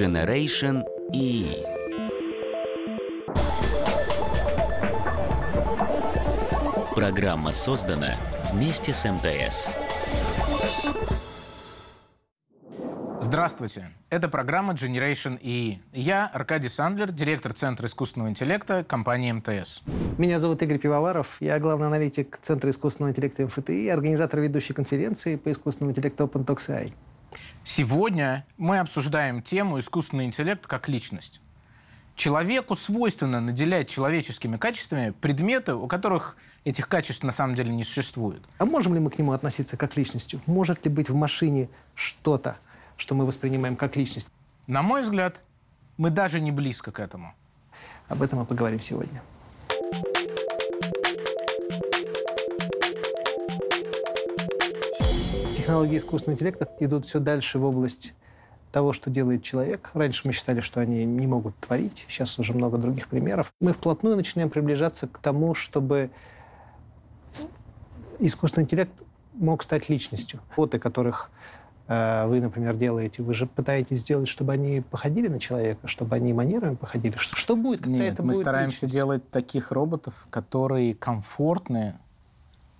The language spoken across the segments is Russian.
Generation E. Программа создана вместе с МТС. Здравствуйте. Это программа Generation EE. Я Аркадий Сандлер, директор Центра искусственного интеллекта компании МТС. Меня зовут Игорь Пивоваров. Я главный аналитик Центра искусственного интеллекта МФТИ, и организатор ведущей конференции по искусственному интеллекту OpenToxI. Сегодня мы обсуждаем тему искусственный интеллект как личность. Человеку свойственно наделять человеческими качествами предметы, у которых этих качеств на самом деле не существует. А можем ли мы к нему относиться как личностью? Может ли быть в машине что-то, что мы воспринимаем как личность? На мой взгляд, мы даже не близко к этому. Об этом мы поговорим сегодня. технологии искусственного интеллекта идут все дальше в область того, что делает человек. Раньше мы считали, что они не могут творить. Сейчас уже много других примеров. Мы вплотную начинаем приближаться к тому, чтобы искусственный интеллект мог стать личностью. Боты, которых э, вы, например, делаете, вы же пытаетесь сделать, чтобы они походили на человека, чтобы они манерами походили. Что, что будет, когда Нет, это мы будет стараемся личность? делать таких роботов, которые комфортны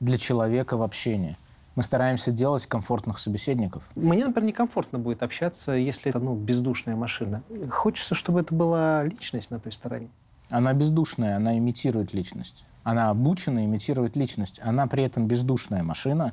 для человека в общении. Мы стараемся делать комфортных собеседников. Мне, например, некомфортно будет общаться, если это ну, бездушная машина. Хочется, чтобы это была личность на той стороне. Она бездушная, она имитирует личность. Она обучена имитировать личность. Она при этом бездушная машина,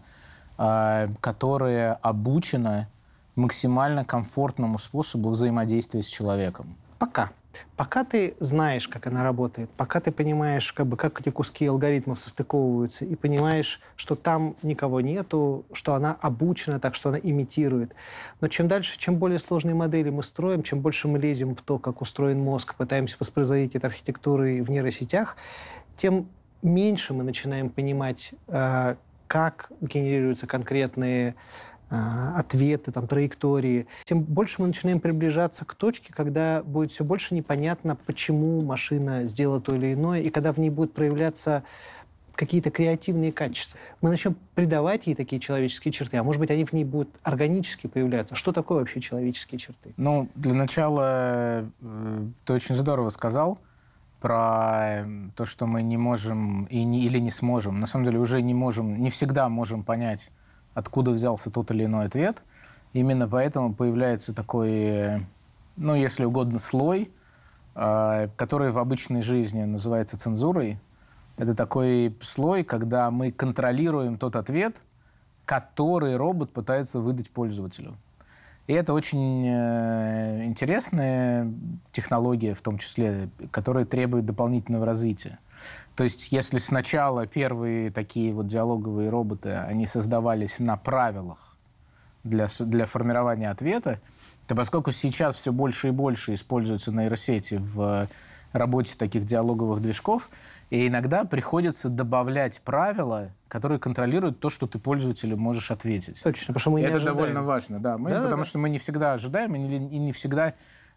а, которая обучена максимально комфортному способу взаимодействия с человеком. Пока. Пока ты знаешь, как она работает, пока ты понимаешь, как, бы, как эти куски алгоритмов состыковываются, и понимаешь, что там никого нету, что она обучена так, что она имитирует. Но чем дальше, чем более сложные модели мы строим, чем больше мы лезем в то, как устроен мозг, пытаемся воспроизводить эти архитектуры в нейросетях, тем меньше мы начинаем понимать, э, как генерируются конкретные а, ответы, там, траектории, тем больше мы начинаем приближаться к точке, когда будет все больше непонятно, почему машина сделала то или иное, и когда в ней будут проявляться какие-то креативные качества. Мы начнем придавать ей такие человеческие черты, а может быть, они в ней будут органически появляться. Что такое вообще человеческие черты? Ну, для начала э, ты очень здорово сказал про эм, то, что мы не можем и не, или не сможем. На самом деле уже не можем, не всегда можем понять, откуда взялся тот или иной ответ. Именно поэтому появляется такой, ну, если угодно, слой, э, который в обычной жизни называется цензурой. Это такой слой, когда мы контролируем тот ответ, который робот пытается выдать пользователю. И это очень э, интересная технология, в том числе, которая требует дополнительного развития. То есть, если сначала первые такие вот диалоговые роботы, они создавались на правилах для, для формирования ответа, то поскольку сейчас все больше и больше используются нейросети в работе таких диалоговых движков, и иногда приходится добавлять правила, которые контролируют то, что ты пользователю можешь ответить. Точно, потому что мы не Это ожидаем. довольно важно, да. Мы, да потому да. что мы не всегда ожидаем и не, и не всегда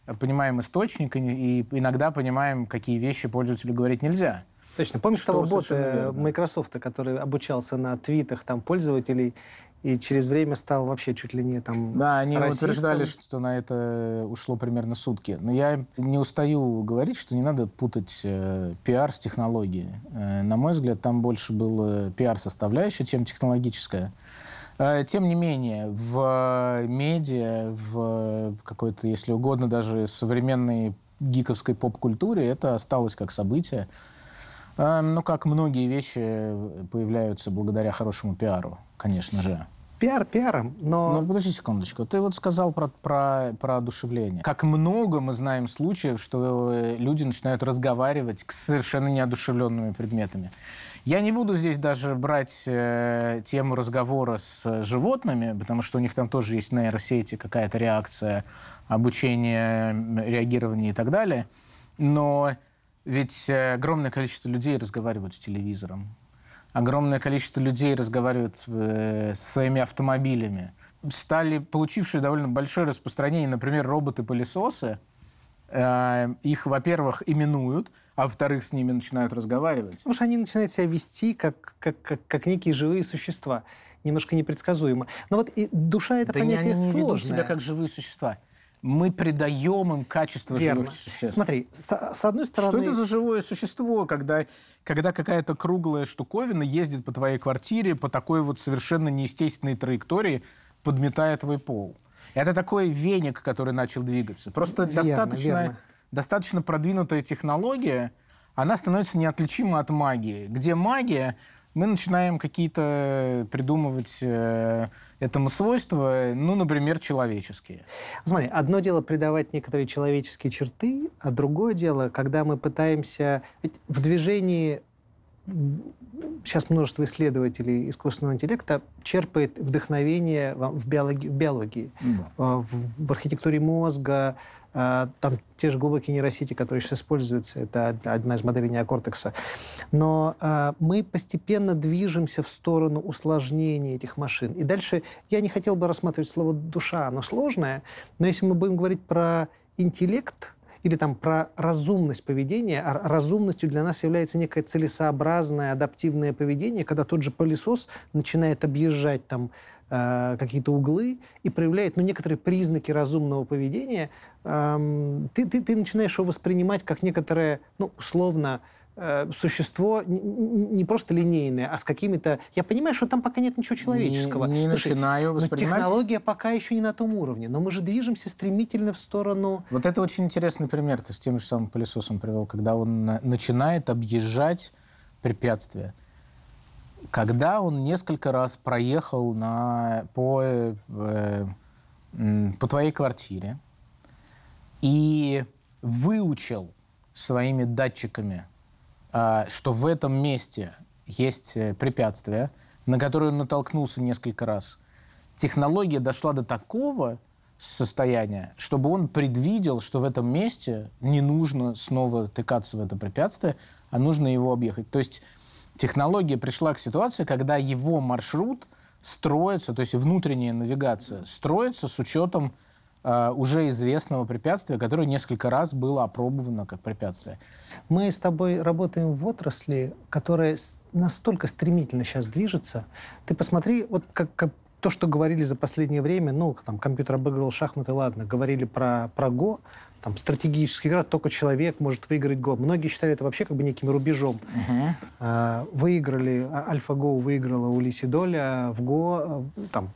э, понимаем источник, и, и иногда понимаем, какие вещи пользователю говорить нельзя. Точно. Помнишь что того бота Microsoft, который обучался на твитах там пользователей и через время стал вообще чуть ли не там Да, они расистом. утверждали, что на это ушло примерно сутки. Но я не устаю говорить, что не надо путать э, пиар с технологией. Э, на мой взгляд, там больше был пиар-составляющая, чем технологическая. Э, тем не менее, в э, медиа, в э, какой-то, если угодно, даже современной гиковской поп-культуре это осталось как событие. А, ну, как многие вещи э, появляются благодаря хорошему пиару, конечно же. Пиар пиаром, но... Ну, подожди секундочку. Ты вот сказал про, про, про одушевление. Как много мы знаем случаев, что э, люди начинают разговаривать с совершенно неодушевленными предметами. Я не буду здесь даже брать э, тему разговора с э, животными, потому что у них там тоже есть на нейросети, какая-то реакция, обучение, реагирование и так далее. Но ведь э, огромное количество людей разговаривают с телевизором. Огромное количество людей разговаривают э, с своими автомобилями. Стали получившие довольно большое распространение, например, роботы-пылесосы. Э, их, во-первых, именуют, а во-вторых, с ними начинают разговаривать. Потому что они начинают себя вести как, как, как, как некие живые существа. Немножко непредсказуемо. Но вот и душа — это да понятие не, они не ведут себя как живые существа мы придаем им качество Верно. живых существ. Смотри, с, с одной стороны... Что это за живое существо, когда, когда какая-то круглая штуковина ездит по твоей квартире по такой вот совершенно неестественной траектории, подметая твой пол? Это такой веник, который начал двигаться. Просто верно, достаточно, верно. достаточно продвинутая технология, она становится неотличима от магии. Где магия, мы начинаем какие-то э, придумывать э, этому свойства, ну, например, человеческие. Смотри, одно дело придавать некоторые человеческие черты, а другое дело, когда мы пытаемся... Ведь в движении сейчас множество исследователей искусственного интеллекта черпает вдохновение в биологии, в, биологии, да. А, в, в архитектуре мозга, а, там те же глубокие нейросети, которые сейчас используются, это одна из моделей неокортекса. Но а, мы постепенно движемся в сторону усложнения этих машин. И дальше я не хотел бы рассматривать слово «душа», оно сложное, но если мы будем говорить про интеллект, или там про разумность поведения. А разумностью для нас является некое целесообразное адаптивное поведение, когда тот же пылесос начинает объезжать там Э, какие-то углы и проявляет ну, некоторые признаки разумного поведения, э, ты, ты, ты начинаешь его воспринимать как некоторое, ну, условно, э, существо не просто линейное, а с какими-то... Я понимаю, что там пока нет ничего человеческого. Не, не Слушай, начинаю воспринимать. Но технология пока еще не на том уровне, но мы же движемся стремительно в сторону... Вот это очень интересный пример ты с тем же самым пылесосом привел, когда он начинает объезжать препятствия когда он несколько раз проехал на, по, э, по твоей квартире и выучил своими датчиками, э, что в этом месте есть э, препятствие, на которое он натолкнулся несколько раз, технология дошла до такого состояния, чтобы он предвидел, что в этом месте не нужно снова тыкаться в это препятствие, а нужно его объехать. То есть технология пришла к ситуации, когда его маршрут строится, то есть внутренняя навигация строится с учетом э, уже известного препятствия, которое несколько раз было опробовано как препятствие. Мы с тобой работаем в отрасли, которая настолько стремительно сейчас движется. Ты посмотри, вот как, как то, что говорили за последнее время, ну, там, компьютер обыгрывал шахматы, ладно, говорили про, про го там, стратегических игра только человек может выиграть гол. Многие считали это вообще как бы неким рубежом. Угу. А, выиграли, а, Альфа-Го выиграла у Лиси Доля, в Го, э, там,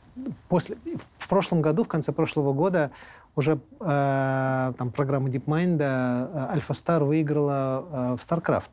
после, в прошлом году, в конце прошлого года уже э, там программа DeepMind э, Альфа Стар выиграла э, в StarCraft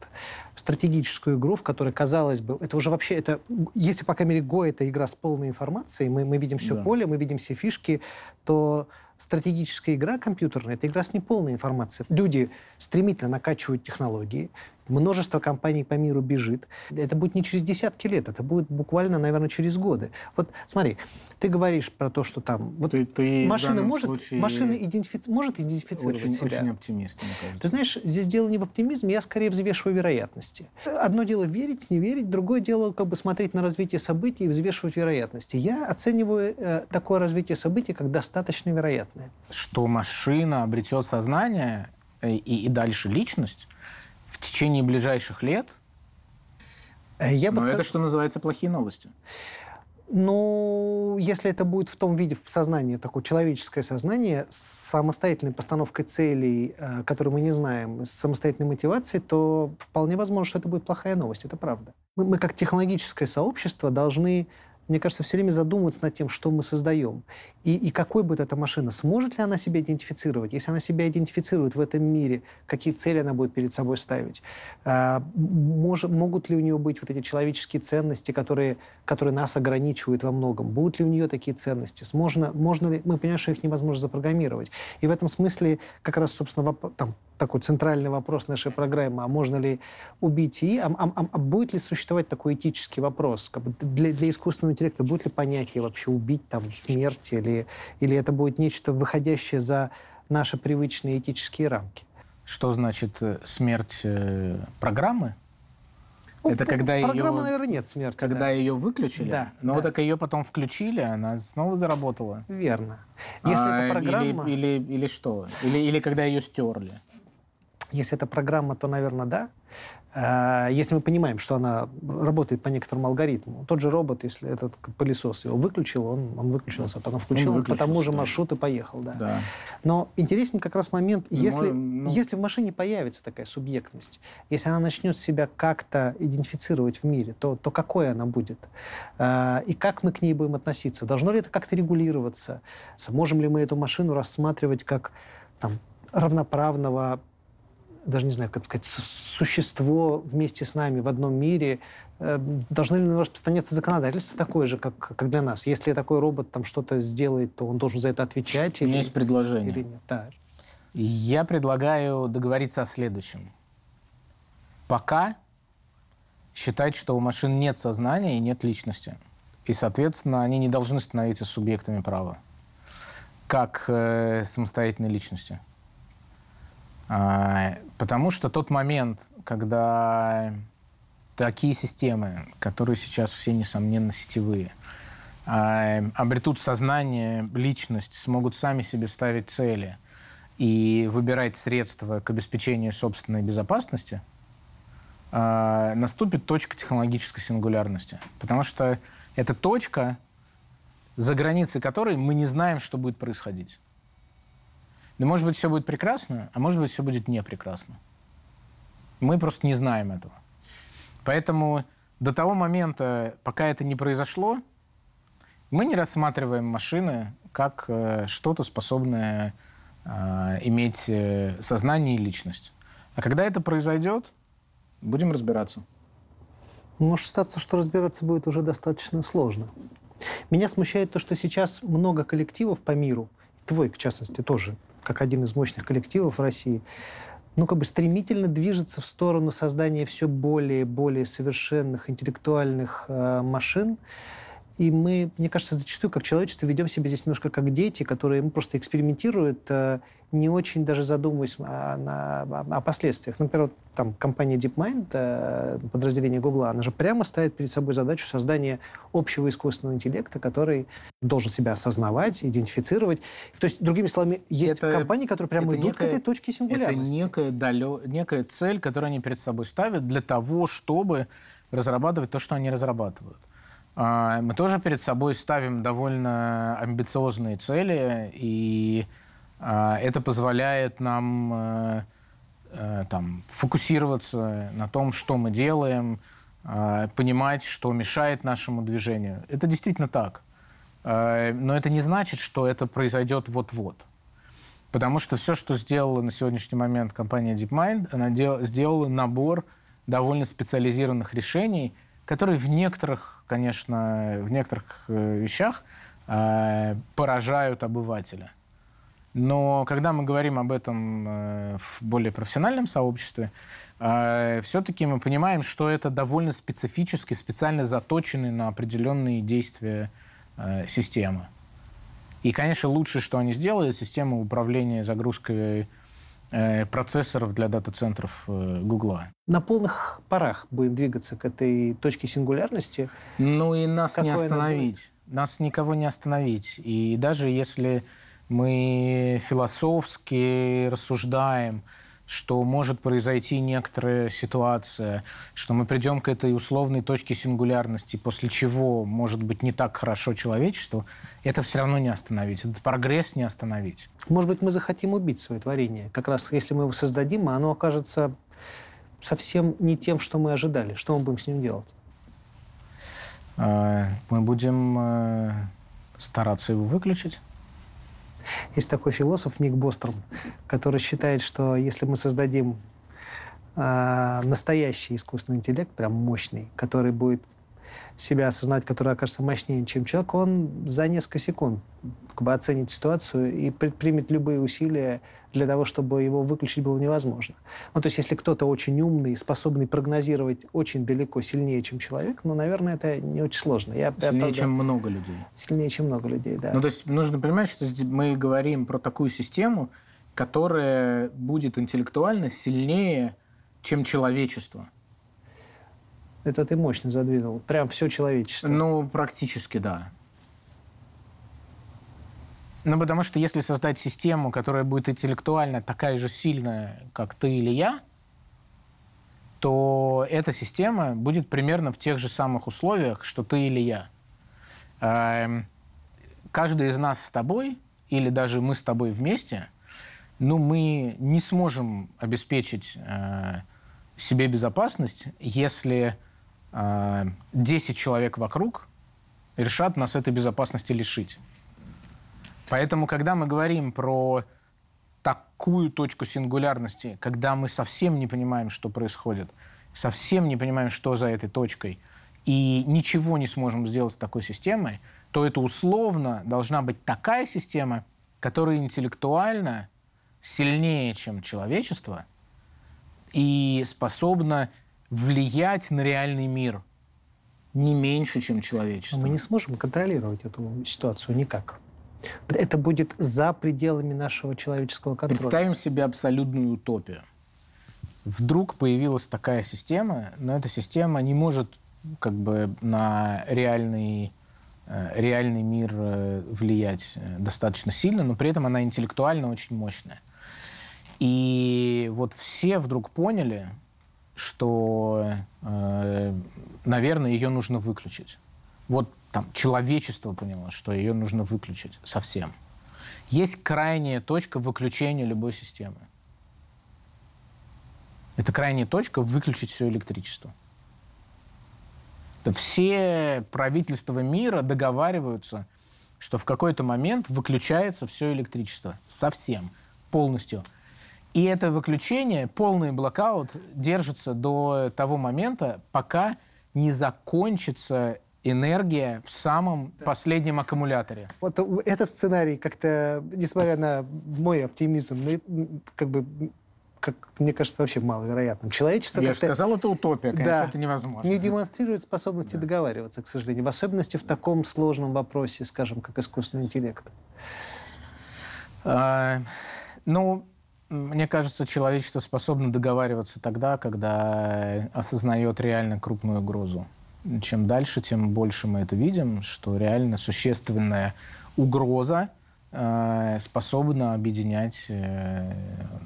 стратегическую игру, в которой, казалось бы, это уже вообще, это, если, по крайней мере, Go — это игра с полной информацией, мы, мы видим все да. поле, мы видим все фишки, то стратегическая игра компьютерная — это игра с неполной информацией. Люди стремительно накачивают технологии, множество компаний по миру бежит. Это будет не через десятки лет, это будет буквально, наверное, через годы. Вот смотри, ты говоришь про то, что там... Вот ты, ты машина, может, случае машина идентифици... может идентифицировать очень, себя. Очень оптимист, мне кажется. Ты знаешь, здесь дело не в оптимизме, я скорее взвешиваю вероятности. Одно дело верить, не верить, другое дело как бы смотреть на развитие событий и взвешивать вероятности. Я оцениваю э, такое развитие событий как достаточно вероятно. Да. Что машина обретет сознание э, и, и дальше личность в течение ближайших лет. Э, я бы Но сказ... это, что называется, плохие новости. Ну, если это будет в том виде, в сознании, такое человеческое сознание, с самостоятельной постановкой целей, э, которую мы не знаем, с самостоятельной мотивацией, то вполне возможно, что это будет плохая новость, это правда. Мы, мы как технологическое сообщество должны мне кажется, все время задумываться над тем, что мы создаем. И, и какой будет эта машина? Сможет ли она себя идентифицировать? Если она себя идентифицирует в этом мире, какие цели она будет перед собой ставить? А, мож, могут ли у нее быть вот эти человеческие ценности, которые, которые нас ограничивают во многом? Будут ли у нее такие ценности? Можно, можно ли... Мы понимаем, что их невозможно запрограммировать. И в этом смысле как раз, собственно, воп... там, такой центральный вопрос нашей программы, а можно ли убить и, а, а, а, а будет ли существовать такой этический вопрос как бы для, для искусственного интеллекта, будет ли понятие вообще убить, там, смерть, или, или это будет нечто выходящее за наши привычные этические рамки? Что значит э, смерть э, программы? Ну, это когда программы, ее... наверное, нет смерти. Когда да. ее выключили? Да. Но да. так ее потом включили, она снова заработала. Верно. Если а, это программа... Или, или, или что? Или, или когда ее стерли? Если это программа, то, наверное, да. Э, если мы понимаем, что она работает по некоторому алгоритму. Тот же робот, если этот пылесос его выключил, он, он выключился, потом включил, он по тому же маршруту поехал. Да. Да. Но интересен как раз момент, ну, если, ну, ну... если в машине появится такая субъектность, если она начнет себя как-то идентифицировать в мире, то, то какой она будет? Э, и как мы к ней будем относиться? Должно ли это как-то регулироваться? Можем ли мы эту машину рассматривать как там, равноправного даже не знаю, как сказать, существо вместе с нами в одном мире, э, должны ли на него распространяться законодательство такое же, как, как для нас? Если такой робот там что-то сделает, то он должен за это отвечать? У меня или, есть предложение. Или нет? Да. Я предлагаю договориться о следующем. Пока считать, что у машин нет сознания и нет личности. И, соответственно, они не должны становиться субъектами права, как э, самостоятельной личностью. А, потому что тот момент, когда такие системы, которые сейчас все, несомненно, сетевые, а, обретут сознание, личность, смогут сами себе ставить цели и выбирать средства к обеспечению собственной безопасности, а, наступит точка технологической сингулярности. Потому что это точка, за границей которой мы не знаем, что будет происходить. Да может быть, все будет прекрасно, а может быть, все будет не прекрасно. Мы просто не знаем этого. Поэтому до того момента, пока это не произошло, мы не рассматриваем машины как э, что-то, способное э, иметь э, сознание и личность. А когда это произойдет, будем разбираться. Может статься, что разбираться будет уже достаточно сложно. Меня смущает то, что сейчас много коллективов по миру твой, в частности, тоже, как один из мощных коллективов России, ну, как бы стремительно движется в сторону создания все более и более совершенных интеллектуальных э, машин, и мы, мне кажется, зачастую как человечество ведем себя здесь немножко как дети, которые ну, просто экспериментируют, э, не очень даже задумываясь о, а, о, о последствиях. Ну, например, вот там компания DeepMind, э, подразделение Google, она же прямо ставит перед собой задачу создания общего искусственного интеллекта, который должен себя осознавать, идентифицировать. То есть, другими словами, есть это, компании, которые прямо идут некая, к этой точке сингулярности. Это некая, далё, некая цель, которую они перед собой ставят для того, чтобы разрабатывать то, что они разрабатывают. А, мы тоже перед собой ставим довольно амбициозные цели, и а, это позволяет нам э, э, там, фокусироваться на том, что мы делаем, а, понимать, что мешает нашему движению. Это действительно так. Э, но это не значит, что это произойдет вот-вот. Потому что все, что сделала на сегодняшний момент компания DeepMind, она сделала набор довольно специализированных решений, который в некоторых, конечно, в некоторых э, вещах э, поражают обывателя. Но когда мы говорим об этом э, в более профессиональном сообществе, все-таки мы понимаем, что это довольно специфически, специально заточенный на определенные действия системы. И, конечно, лучше, что они сделали, система управления загрузкой Э, процессоров для дата-центров э, Гугла. На полных парах будем двигаться к этой точке сингулярности. Ну и нас Какое не остановить. Нас никого не остановить. И даже если мы философски рассуждаем, что может произойти некоторая ситуация, что мы придем к этой условной точке сингулярности, после чего может быть не так хорошо человечеству, это все равно не остановить, этот прогресс не остановить. Может быть, мы захотим убить свое творение. Как раз если мы его создадим, а оно окажется совсем не тем, что мы ожидали. Что мы будем с ним делать? А, мы будем э, стараться его выключить. Есть такой философ Ник Бостром, который считает, что если мы создадим э, настоящий искусственный интеллект, прям мощный, который будет себя осознать, который окажется мощнее, чем человек, он за несколько секунд как бы оценит ситуацию и предпримет любые усилия для того, чтобы его выключить было невозможно. Ну, то есть, если кто-то очень умный, способный прогнозировать очень далеко сильнее, чем человек, ну, наверное, это не очень сложно. Я, сильнее, я, правда, чем много людей. Сильнее, чем много людей, да. Ну, то есть, нужно понимать, что мы говорим про такую систему, которая будет интеллектуально сильнее, чем человечество. Это ты мощно задвинул. Прям все человечество. Ну, практически, да. Ну, потому что если создать систему, которая будет интеллектуально такая же сильная, как ты или я, то эта система будет примерно в тех же самых условиях, что ты или я. Эм, каждый из нас с тобой, или даже мы с тобой вместе, ну, мы не сможем обеспечить э, себе безопасность, если 10 человек вокруг решат нас этой безопасности лишить. Поэтому, когда мы говорим про такую точку сингулярности, когда мы совсем не понимаем, что происходит, совсем не понимаем, что за этой точкой, и ничего не сможем сделать с такой системой, то это условно должна быть такая система, которая интеллектуально сильнее, чем человечество, и способна влиять на реальный мир не меньше, чем человечество. Мы не сможем контролировать эту ситуацию никак. Это будет за пределами нашего человеческого контроля. Представим себе абсолютную утопию. Вдруг появилась такая система, но эта система не может как бы на реальный, э, реальный мир э, влиять э, достаточно сильно, но при этом она интеллектуально очень мощная. И вот все вдруг поняли, что, э, наверное, ее нужно выключить. Вот там человечество поняло, что ее нужно выключить совсем. Есть крайняя точка выключения любой системы. Это крайняя точка выключить все электричество. Это все правительства мира договариваются, что в какой-то момент выключается все электричество совсем, полностью. И это выключение, полный блокаут, держится до того момента, пока не закончится энергия в самом да. последнем аккумуляторе. Вот этот сценарий как-то, несмотря на мой оптимизм, ну, как бы как мне кажется, вообще маловероятным. Человечество Я же сказал, это утопия, конечно, да, это невозможно. Не демонстрирует способности да. договариваться, к сожалению, в особенности в таком сложном вопросе, скажем, как искусственный интеллект. А, ну, мне кажется, человечество способно договариваться тогда, когда осознает реально крупную угрозу. Чем дальше, тем больше мы это видим, что реально существенная угроза э, способна объединять э,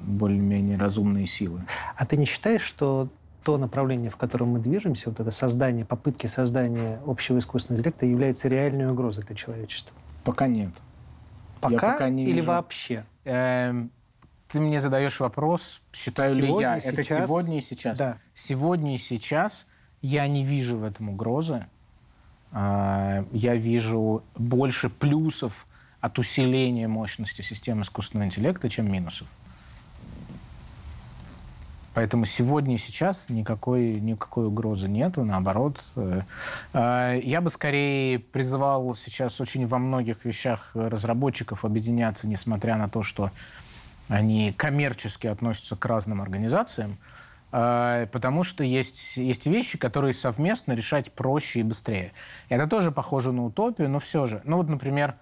более-менее разумные силы. А ты не считаешь, что то направление, в котором мы движемся, вот это создание, попытки создания общего искусственного интеллекта является реальной угрозой для человечества? Пока нет. Пока, пока не или вижу. вообще? Эм, ты мне задаешь вопрос, считаю сегодня, ли я это сегодня и сейчас. Да. Сегодня и сейчас я не вижу в этом угрозы. А, я вижу больше плюсов от усиления мощности системы искусственного интеллекта, чем минусов. Поэтому сегодня и сейчас никакой, никакой угрозы нету, наоборот. Э, э, я бы скорее призвал сейчас очень во многих вещах разработчиков объединяться, несмотря на то, что они коммерчески относятся к разным организациям, э, потому что есть, есть вещи, которые совместно решать проще и быстрее. Это тоже похоже на утопию, но все же. Ну вот, например,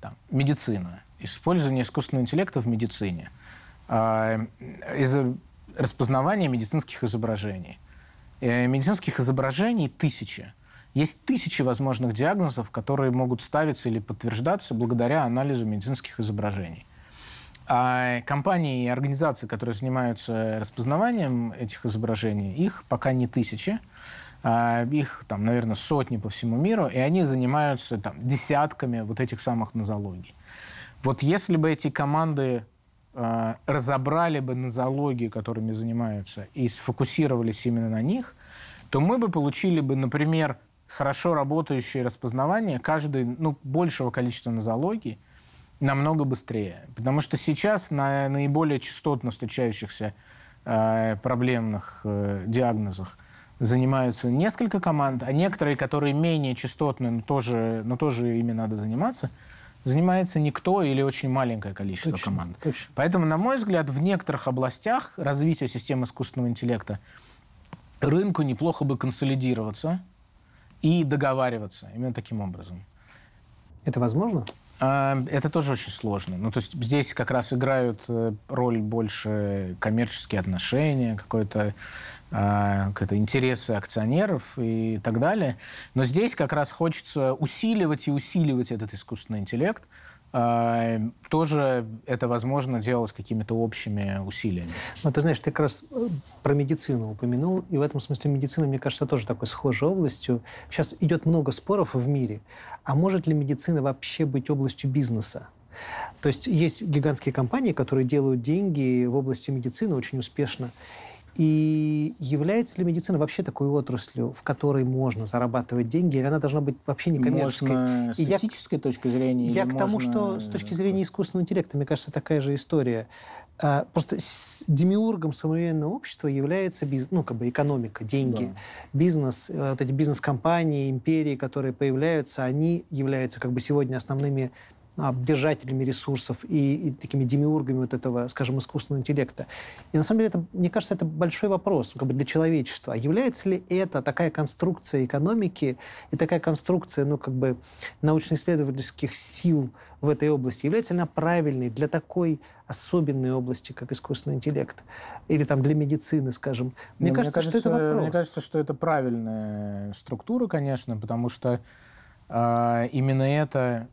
там, медицина. Использование искусственного интеллекта в медицине. Э, из распознавания медицинских изображений. Э, медицинских изображений тысячи. Есть тысячи возможных диагнозов, которые могут ставиться или подтверждаться благодаря анализу медицинских изображений. А компании и организации, которые занимаются распознаванием этих изображений, их пока не тысячи. А, их, там, наверное, сотни по всему миру, и они занимаются там, десятками вот этих самых нозологий. Вот если бы эти команды э, разобрали бы нозологии, которыми занимаются, и сфокусировались именно на них, то мы бы получили бы, например, хорошо работающее распознавание каждой, ну, большего количества нозологий, намного быстрее. Потому что сейчас на наиболее частотно встречающихся э, проблемных э, диагнозах занимаются несколько команд, а некоторые, которые менее частотны, но тоже, но тоже ими надо заниматься, занимается никто или очень маленькое количество точно, команд. Точно. Поэтому, на мой взгляд, в некоторых областях развития системы искусственного интеллекта рынку неплохо бы консолидироваться и договариваться именно таким образом. Это возможно? А, это тоже очень сложно. Ну, то есть здесь как раз играют э, роль больше коммерческие отношения, какое-то а, какие-то интересы акционеров и так далее. Но здесь как раз хочется усиливать и усиливать этот искусственный интеллект – Эм, тоже это возможно делать какими-то общими усилиями. Ну, ты знаешь, ты как раз э, про медицину упомянул, и в этом смысле медицина, мне кажется, тоже такой схожей областью. Сейчас идет много споров в мире, а может ли медицина вообще быть областью бизнеса? То есть есть гигантские компании, которые делают деньги в области медицины очень успешно, и является ли медицина вообще такой отраслью, в которой можно зарабатывать деньги, или она должна быть вообще некоммерческой? Можно и с я, точки зрения? Я к тому, можно... что с точки зрения искусственного интеллекта, мне кажется, такая же история. А, просто демиургом современного общества является бизнес, ну, как бы экономика, деньги, да. бизнес, э, вот эти бизнес-компании, империи, которые появляются, они являются как бы сегодня основными обдержателями ресурсов и, и такими демиургами вот этого, скажем, искусственного интеллекта. И на самом деле, это, мне кажется, это большой вопрос как бы для человечества. Является ли это такая конструкция экономики и такая конструкция, ну, как бы научно-исследовательских сил в этой области, является ли она правильной для такой особенной области, как искусственный интеллект, или там для медицины, скажем. Мне, Но ну, кажется, мне кажется, что это вопрос. Мне кажется, что это правильная структура, конечно, потому что э, именно это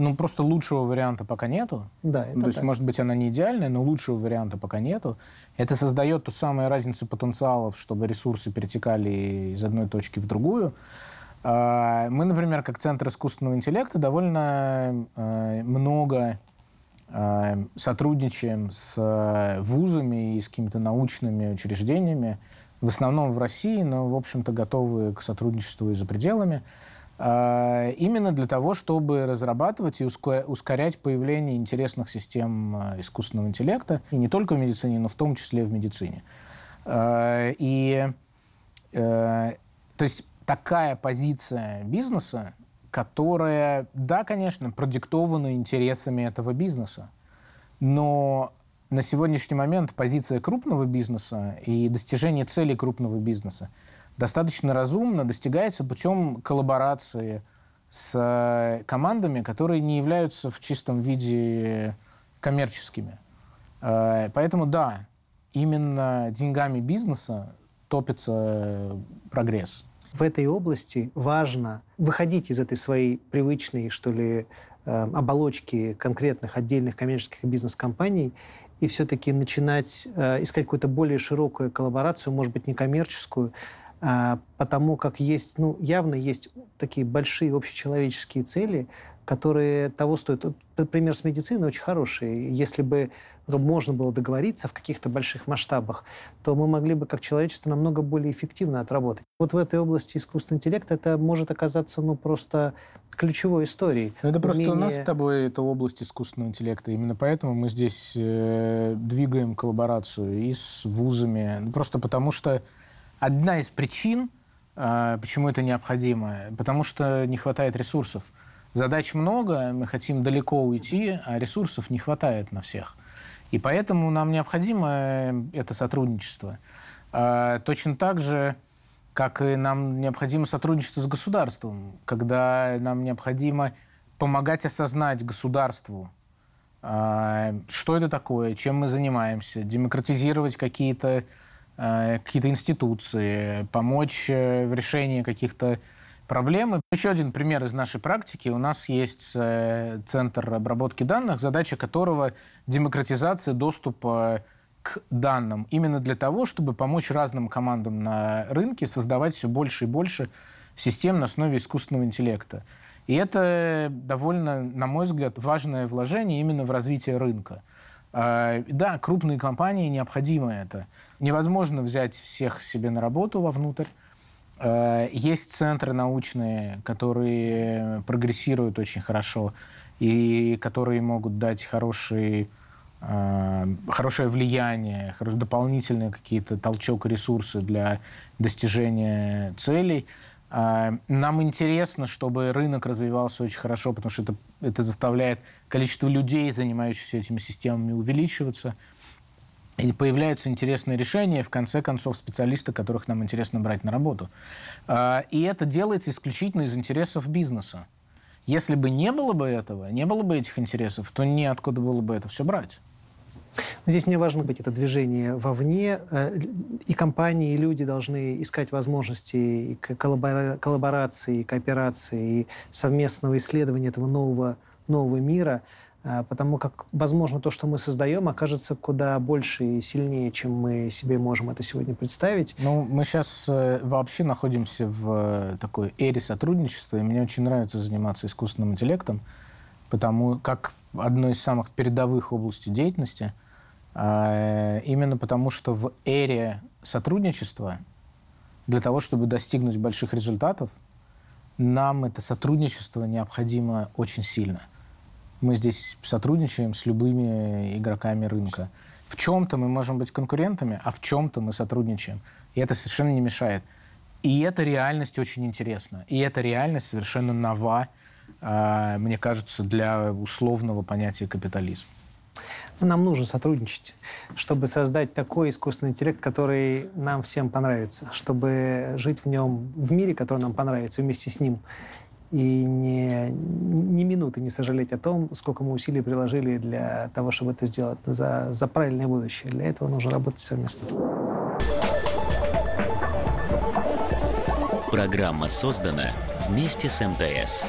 ну, просто лучшего варианта пока нету. Да, это То так. есть, может быть, она не идеальная, но лучшего варианта пока нету. Это создает ту самую разницу потенциалов, чтобы ресурсы перетекали из одной точки в другую. А, мы, например, как Центр искусственного интеллекта довольно э, много э, сотрудничаем с э, вузами и с какими-то научными учреждениями, в основном в России, но, в общем-то, готовы к сотрудничеству и за пределами. А, именно для того, чтобы разрабатывать и ускорять появление интересных систем а, искусственного интеллекта, и не только в медицине, но в том числе в медицине. А, и, э, то есть такая позиция бизнеса, которая, да, конечно, продиктована интересами этого бизнеса, но на сегодняшний момент позиция крупного бизнеса и достижение целей крупного бизнеса – достаточно разумно достигается путем коллаборации с э, командами, которые не являются в чистом виде коммерческими. Э, поэтому да, именно деньгами бизнеса топится э, прогресс. В этой области важно выходить из этой своей привычной, что ли, оболочки конкретных отдельных коммерческих бизнес-компаний и все-таки начинать искать какую-то более широкую коллаборацию, может быть, некоммерческую, а, потому как есть, ну, явно есть такие большие общечеловеческие цели, которые того стоят. Вот пример с медициной очень хороший. Если бы можно было договориться в каких-то больших масштабах, то мы могли бы как человечество намного более эффективно отработать. Вот в этой области искусственный интеллект это может оказаться ну, просто ключевой историей. Но ну, это просто Умение... у нас с тобой это область искусственного интеллекта. Именно поэтому мы здесь э, двигаем коллаборацию и с вузами. Просто потому что одна из причин, э, почему это необходимо, потому что не хватает ресурсов. Задач много, мы хотим далеко уйти, а ресурсов не хватает на всех. И поэтому нам необходимо э, это сотрудничество. А, точно так же, как и нам необходимо сотрудничество с государством, когда нам необходимо помогать осознать государству, э, что это такое, чем мы занимаемся, демократизировать какие-то Э, какие-то институции, помочь э, в решении каких-то проблемы. Еще один пример из нашей практики. У нас есть э, центр обработки данных, задача которого демократизация доступа к данным. Именно для того, чтобы помочь разным командам на рынке создавать все больше и больше систем на основе искусственного интеллекта. И это довольно, на мой взгляд, важное вложение именно в развитие рынка. А, да, крупные компании необходимо это. Невозможно взять всех себе на работу вовнутрь. А, есть центры научные, которые прогрессируют очень хорошо и которые могут дать хорошие, а, хорошее влияние, дополнительные какие-то толчок ресурсы для достижения целей. А, нам интересно, чтобы рынок развивался очень хорошо, потому что это, это заставляет количество людей, занимающихся этими системами, увеличиваться. И появляются интересные решения, в конце концов, специалисты, которых нам интересно брать на работу. А, и это делается исключительно из интересов бизнеса. Если бы не было бы этого, не было бы этих интересов, то неоткуда было бы это все брать. Здесь мне важно быть это движение вовне. Э, и компании, и люди должны искать возможности и коллаборации, кооперации, и совместного исследования этого нового, нового мира, э, потому как, возможно, то, что мы создаем, окажется куда больше и сильнее, чем мы себе можем это сегодня представить. Ну, мы сейчас э, вообще находимся в такой эре сотрудничества, и мне очень нравится заниматься искусственным интеллектом, потому как одной из самых передовых областей деятельности, а, э, именно потому что в эре сотрудничества для того, чтобы достигнуть больших результатов, нам это сотрудничество необходимо очень сильно. Мы здесь сотрудничаем с любыми игроками рынка. В чем-то мы можем быть конкурентами, а в чем-то мы сотрудничаем. И это совершенно не мешает. И эта реальность очень интересна. И эта реальность совершенно нова а, мне кажется, для условного понятия капитализм. Ну, нам нужно сотрудничать, чтобы создать такой искусственный интеллект, который нам всем понравится, чтобы жить в нем, в мире, который нам понравится, вместе с ним. И не, ни минуты не сожалеть о том, сколько мы усилий приложили для того, чтобы это сделать, за, за правильное будущее. Для этого нужно работать совместно. Программа создана вместе с МТС.